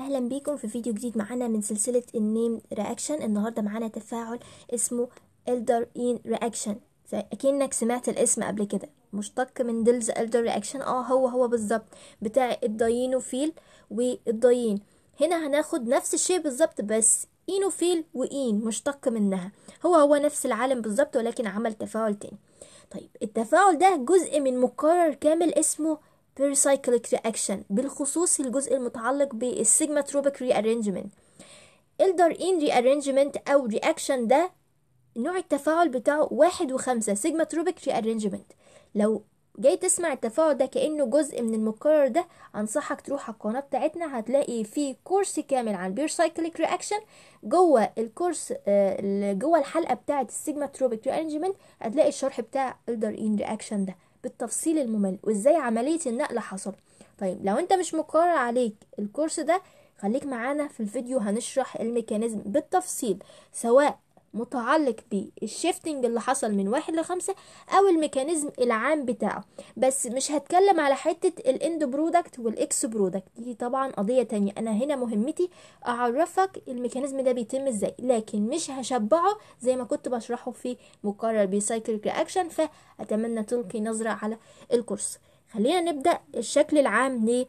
اهلا بيكم في فيديو جديد معانا من سلسله النيم رياكشن النهارده معانا تفاعل اسمه الدر ان رياكشن اكنك سمعت الاسم قبل كده مشتق من دلز elder رياكشن اه هو هو بالظبط بتاع الداينوفيل والداين هنا هناخد نفس الشيء بالظبط بس اينوفيل واين مشتق منها هو هو نفس العالم بالظبط ولكن عمل تفاعل تاني طيب التفاعل ده جزء من مكرر كامل اسمه بيريسايكليك رياكشن بالخصوص الجزء المتعلق بالسيجماتروبيك rearrangement الدارين rearrangement أو رياكشن ده نوع التفاعل بتاعه واحد وخمسة سيجماتروبيك rearrangement لو جاي تسمع التفاعل ده كأنه جزء من المكرر ده أنصحك تروح على القناة بتاعتنا هتلاقي فيه كورس كامل عن سايكليك رياكشن جوه الكورس آه، جوه الحلقة بتاعة السيجما تروبيك رياكشن هتلاقي الشرح بتاع الدارين رياكشن ده بالتفصيل الممل وازاي عملية النقل حصل طيب لو انت مش مقرر عليك الكورس ده خليك معانا في الفيديو هنشرح الميكانيزم بالتفصيل سواء متعلق بالشيفتنج اللي حصل من واحد لخمسة او الميكانيزم العام بتاعه بس مش هتكلم على حتة الاند برودكت والاكس برودكت دي طبعا قضية تانية انا هنا مهمتي اعرفك الميكانيزم ده بيتم ازاي لكن مش هشبعه زي ما كنت بشرحه في مقرر بسايكليك رياكشن فاتمنى تلقي نظرة على الكورس خلينا نبدأ الشكل العام ليه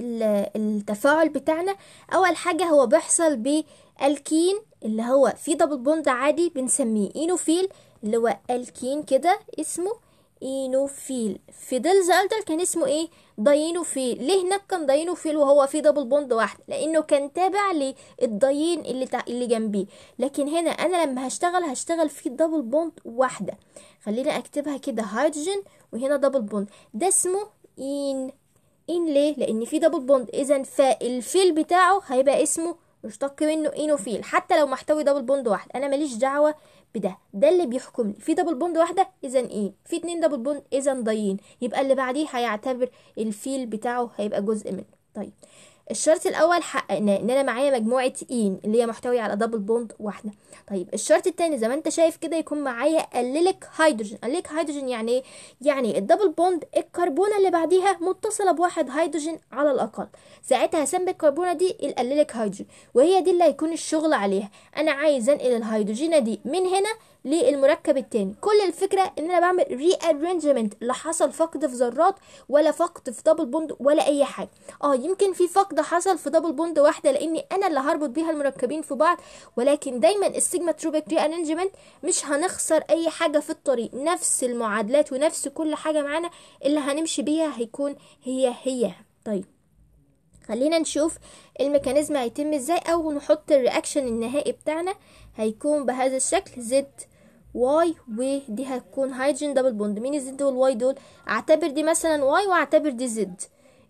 التفاعل بتاعنا اول حاجه هو بيحصل بالكين اللي هو في دبل بوند عادي بنسميه اينوفيل اللي هو الكين كده اسمه اينوفيل في الدر كان اسمه ايه داينوفيل ليه هناك كان داينوفيل وهو في دبل بوند واحد لانه كان تابع للداين اللي تا... اللي جنبيه لكن هنا انا لما هشتغل هشتغل في دبل بوند واحده خلينا اكتبها كده هيدروجين وهنا دبل بوند ده اسمه اين ان ليه لان في دبل بوند اذا فالفيل بتاعه هيبقى اسمه مشتق منه اينوفيل حتى لو محتوي دبل بوند واحد انا ماليش دعوه بده ده اللي بيحكم لي في دبل بوند واحده اذا ايه في اتنين دبل بوند اذا ضيين يبقى اللي بعديه هيعتبر الفيل بتاعه هيبقى جزء منه طيب الشرط الاول حققناه ان انا معايا مجموعه ان اللي هي محتويه على دبل بوند واحده طيب الشرط التاني زي ما انت شايف كده يكون معايا الليك هيدروجين الليك هيدروجين يعني ايه يعني الدبل بوند الكربونه اللي بعديها متصله بواحد هيدروجين على الاقل ساعتها هسمي الكربونه دي الاليلك هيدروجين وهي دي اللي هيكون الشغل عليها انا عايز انقل الهيدروجينه دي من هنا للمركب التاني كل الفكره ان انا بعمل ري ارينجمنت لا حصل فقد في ذرات ولا فقد في دبل بوند ولا اي حاجه اه يمكن في فقد حصل في دبل بوند واحده لاني انا اللي هربط بيها المركبين في بعض ولكن دايما السيجما تروبيك ري ارينجمنت مش هنخسر اي حاجه في الطريق نفس المعادلات ونفس كل حاجه معانا اللي هنمشي بيها هيكون هي هي طيب خلينا نشوف الميكانيزم هيتم ازاي او نحط الرياكشن النهائي بتاعنا هيكون بهذا الشكل زد واي ودي هتكون هيدروجين دبل بوند مين الزد والواي دول اعتبر دي مثلا واي واعتبر دي زد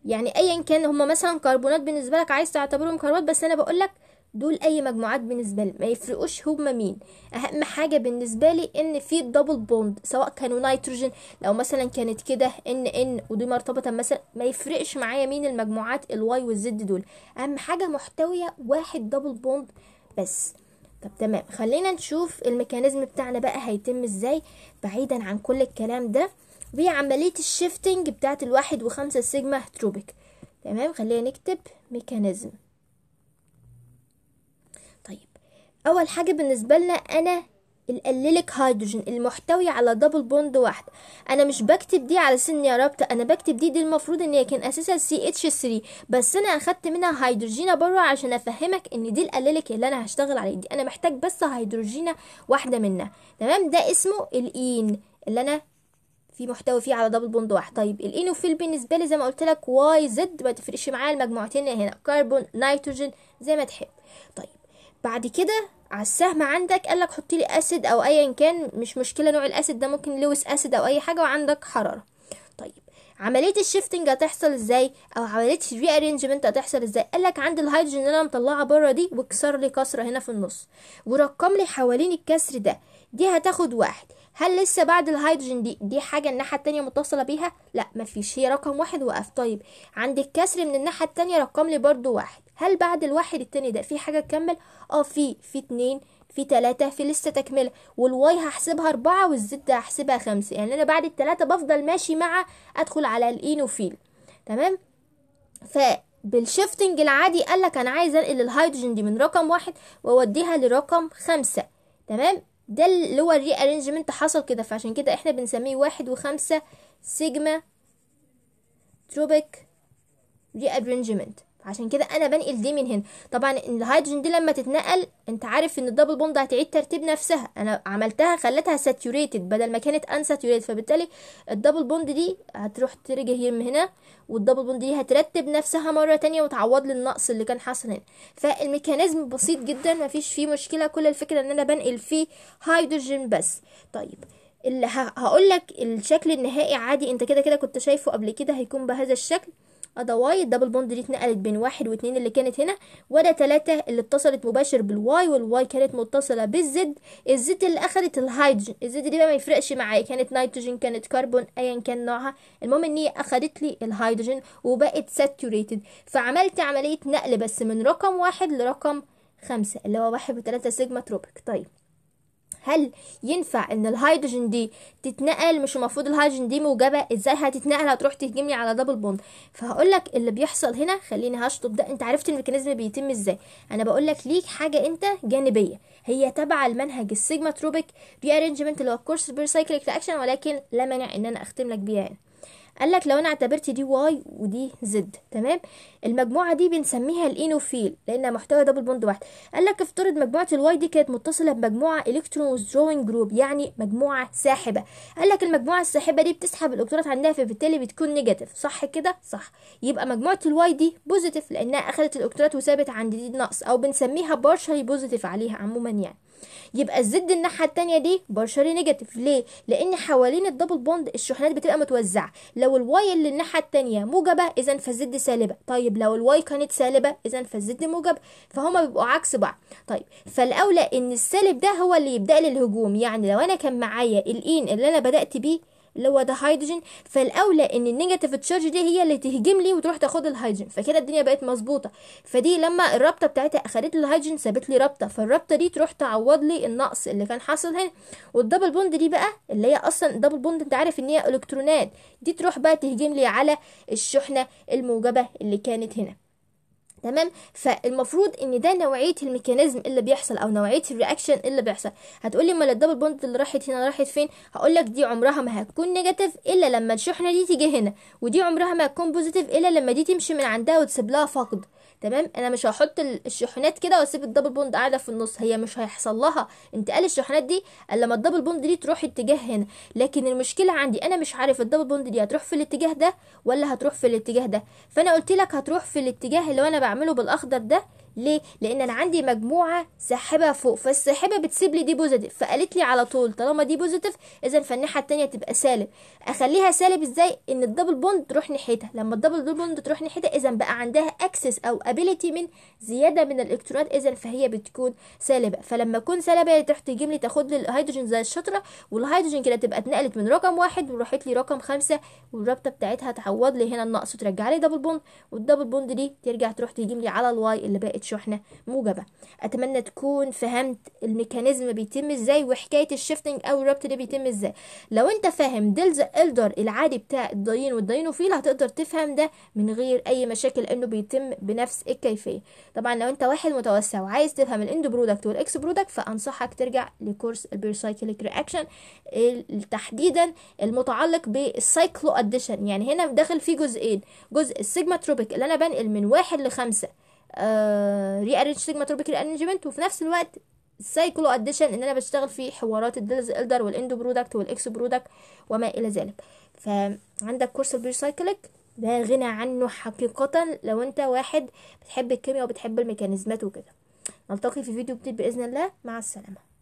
يعني ايا كان هما مثلا كربونات بالنسبه لك عايز تعتبرهم كربونات بس انا بقول لك دول اي مجموعات بالنسبه لي ما يفرقوش هما مين اهم حاجه بالنسبه لي ان في دبل بوند سواء كانوا نيتروجين لو مثلا كانت كده ان ان ودي مرتبطه مثلا ما يفرقش معايا مين المجموعات الواي والزد دول اهم حاجه محتويه واحد دبل بوند بس طب تمام خلينا نشوف الميكانيزم بتاعنا بقى هيتم ازاي بعيدا عن كل الكلام ده بعملية الشيفتنج بتاعت الواحد وخمسة سيجما هتروبيك تمام خلينا نكتب ميكانيزم طيب اول حاجة بالنسبة لنا انا الاليليك هيدروجين المحتوي على دبل بوند واحده انا مش بكتب دي على سن يا رابطه انا بكتب دي دي المفروض ان هي كان اساسها سي اتش 3 بس انا اخدت منها هيدروجينه بره عشان افهمك ان دي الاليليك اللي انا هشتغل عليه دي انا محتاج بس هيدروجينه واحده منها تمام ده اسمه الاين اللي انا في محتوى فيه على دبل بوند واحد طيب الانوفيل بالنسبه لي زي ما قلت لك واي زد ما تفرقش معايا المجموعتين هنا كربون نيتروجين زي ما تحب طيب بعد كده على السهم عندك قالك حطي لي اسيد او ايا كان مش مشكله نوع الاسيد ده ممكن لويس اسيد او اي حاجه وعندك حراره طيب عمليه الشيفتنج هتحصل ازاي او عمليه الري ارينجمنت هتحصل ازاي قالك عندي الهيدروجين اللي انا مطلعه بره دي وكسر لي كسره هنا في النص ورقم لي حوالين الكسر ده دي هتاخد واحد هل لسه بعد الهيدروجين دي دي حاجة الناحية التانية متصلة بيها؟ لا مفيش هي رقم واحد وقف طيب عند الكسر من الناحية التانية رقم لي برضو واحد هل بعد الواحد التاني ده في حاجة تكمل؟ اه في في اتنين في تلاتة في لسه تكملة والواي هحسبها أربعة والزد هحسبها خمسة يعني أنا بعد التلاتة بفضل ماشي مع أدخل على الإينوفيل تمام؟ ف بالشيفتنج العادي قالك أنا عايز أنقل الهيدروجين دي من رقم واحد وأوديها لرقم خمسة تمام ده اللي هو الري ارينجمنت حصل كده فعشان كده احنا بنسميه واحد وخمسة سيجما تروبيك ري ارينجمنت عشان كده انا بنقل دي من هنا طبعا الهيدروجين دي لما تتنقل انت عارف ان الدبل بوند هتعيد ترتيب نفسها انا عملتها خلتها ساتيوريتد بدل ما كانت ان ساتيوريتد فبالتالي الدبل بوند دي هتروح ترجع هي من هنا والدبل بوند دي هترتب نفسها مره تانية وتعوض النقص اللي كان حاصل هنا فالميكانيزم بسيط جدا مفيش فيه مشكله كل الفكره ان انا بنقل فيه هيدروجين بس طيب اللي هقول لك الشكل النهائي عادي انت كده كده كنت شايفه قبل كده هيكون بهذا الشكل واي الدبل بوند دي اتنقلت بين واحد واتنين اللي كانت هنا ولا تلاتة اللي اتصلت مباشر بالواي والواي كانت متصلة بالزد الزد اللي اخدت الهيدروجين الزد دي بقى ما يفرقش معايا كانت نيتروجين كانت كربون ايا كان نوعها المهم ان هي اخدت لي الهيدروجين وبقت ساتوريتد فعملت عملية نقل بس من رقم واحد لرقم خمسة اللي هو واحد وتلاتة سيجما تروبيك طيب هل ينفع ان الهيدروجين دي تتنقل مش المفروض الهيدروجين دي موجبه ازاي هتتنقل هتروح تهجمني على دبل بوند فهقول لك اللي بيحصل هنا خليني هشطب ده انت عرفت الميكانيزم بيتم ازاي انا بقول لك ليك حاجه انت جانبيه هي تابعه لمنهج السيجما تروبيك ري ارينجمنت اللي هو الكورس بير سايكليك رياكشن ولكن لا مانع ان انا اختم لك بيها يعني. قال لك لو انا اعتبرت دي واي ودي زد تمام المجموعه دي بنسميها الانوفيل لانها محتوى دبل بوند واحد قال لك افترض مجموعه الواي دي كانت متصله بمجموعه الكترون وذروينج جروب يعني مجموعه ساحبه قال لك المجموعه الساحبه دي بتسحب الالكترونات عندها فبالتالي بتكون نيجاتيف صح كده صح يبقى مجموعه الواي دي بوزيتيف لانها اخذت الالكترونات وثابت عند دي نقص او بنسميها بارشلي بوزيتيف عليها عموما يعني يبقى الزد الناحيه التانية دي بارشلي نيجاتيف ليه لان حوالين الدبل بوند الشحنات بتبقى متوزعه لو لو الواي اللي الناحية التانية موجبة إذا فالزد سالبة طيب لو الواي كانت سالبة إذا فالزد موجب فهما بيبقوا عكس بعض طيب فالأولى إن السالب ده هو اللي يبدأ الهجوم، يعني لو أنا كان معايا الإين اللي أنا بدأت بيه اللي هو ده هيدروجين فالاولى ان النيجاتيف تشارج دي هي اللي تهجم لي وتروح تاخد الهيدروجين فكده الدنيا بقت مظبوطه فدي لما الرابطه بتاعتها اخدت لي الهيدروجين سابت لي رابطه فالرابطه دي تروح تعوض لي النقص اللي كان حاصل هنا والدبل بوند دي بقى اللي هي اصلا دبل بوند انت عارف ان هي الكترونات دي تروح بقى تهجم لي على الشحنه الموجبه اللي كانت هنا تمام فالمفروض ان ده نوعيه الميكانيزم اللي بيحصل او نوعيه الرياكشن اللي بيحصل هتقولي امال الدبل بوند اللي راحت هنا راحت فين هقول لك دي عمرها ما هتكون نيجاتيف الا لما الشحنه دي تيجي هنا ودي عمرها ما هتكون بوزيتيف الا لما دي تمشي من عندها وتسيب لها فقد تمام انا مش هحط الشحنات كده واسيب الدبل بوند قاعده في النص هي مش هيحصل لها انتقال الشحنات دي الا لما الدبل بوند دي تروح اتجاه هنا لكن المشكله عندي انا مش عارف الدبل بوند دي هتروح في الاتجاه ده ولا هتروح في الاتجاه ده فانا قلت لك هتروح في الاتجاه اللي انا بعمله بالاخضر ده ليه لان انا عندي مجموعه ساحبه فوق فالساحبه بتسيب لي دي بوزيتيف فقالت لي على طول طالما دي بوزيتيف اذا فالناحيه التانية تبقى سالب اخليها سالب ازاي ان الدبل بوند تروح ناحيتها لما الدبل بوند تروح ناحيتها اذا بقى عندها اكسس او ابيليتي من زياده من الالكترونات اذا فهي بتكون سالبه فلما تكون سالبه هي تروح تجيب لي تاخد لي الهيدروجين زي الشطره والهيدروجين كده تبقى اتنقلت من رقم واحد وراحت لي رقم خمسة والرابطه بتاعتها تعوض لي هنا النقص وترجع لي دبل بوند والدبل بوند دي ترجع تروح تجيب لي على الواي اللي باقي بقت شحنة موجبة أتمنى تكون فهمت الميكانيزم بيتم إزاي وحكاية الشيفتنج أو الربط ده بيتم إزاي لو أنت فاهم دلز إلدر العادي بتاع الضين والداينوفيل هتقدر تفهم ده من غير أي مشاكل لأنه بيتم بنفس الكيفية طبعا لو أنت واحد متوسع وعايز تفهم الإندو برودكت والإكس برودكت فأنصحك ترجع لكورس البيرسايكليك رياكشن تحديدا المتعلق بالسايكلو أديشن يعني هنا داخل فيه جزئين جزء السيجما تروبيك اللي أنا بنقل من واحد لخمسة ري ارينج سيجما تروبيكال ارينجمنت وفي نفس الوقت سايكلو اديشن ان انا بشتغل في حوارات الدلز الدر والاندو برودكت والاكس برودكت وما الى ذلك فعندك كورس سايكليك ده غنى عنه حقيقة لو انت واحد بتحب الكيمياء وبتحب الميكانيزمات وكده نلتقي في فيديو جديد بإذن الله مع السلامة